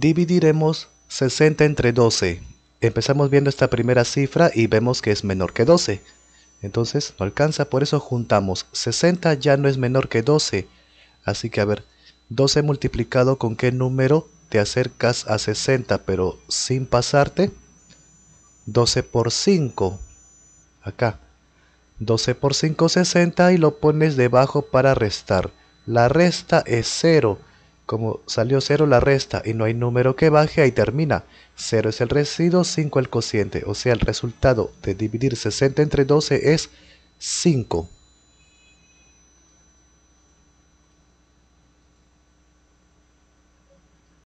dividiremos 60 entre 12. Empezamos viendo esta primera cifra y vemos que es menor que 12. Entonces no alcanza, por eso juntamos. 60 ya no es menor que 12. Así que a ver, 12 multiplicado con qué número te acercas a 60, pero sin pasarte. 12 por 5. Acá. 12 por 5, 60 y lo pones debajo para restar. La resta es 0. Como salió 0 la resta y no hay número que baje, ahí termina. 0 es el residuo, 5 el cociente, o sea el resultado de dividir 60 entre 12 es 5.